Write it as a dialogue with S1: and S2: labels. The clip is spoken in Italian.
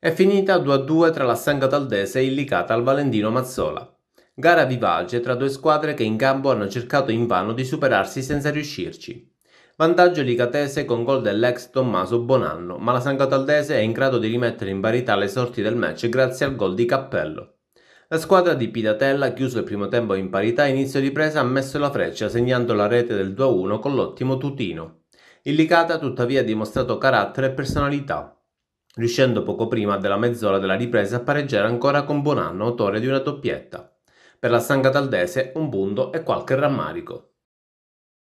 S1: È finita 2-2 tra la Sanga Taldese e il Licata al Valentino Mazzola. Gara vivace tra due squadre che in campo hanno cercato invano di superarsi senza riuscirci. Vantaggio licatese con gol dell'ex Tommaso Bonanno, ma la Sangataldese è in grado di rimettere in parità le sorti del match grazie al gol di Cappello. La squadra di Pidatella, chiuso il primo tempo in parità, inizio di presa ha messo la freccia segnando la rete del 2-1 con l'ottimo Tutino. Il Licata tuttavia ha dimostrato carattere e personalità riuscendo poco prima della mezz'ora della ripresa a pareggiare ancora con Buonanno, autore di una doppietta. Per la San Taldese un punto e qualche rammarico.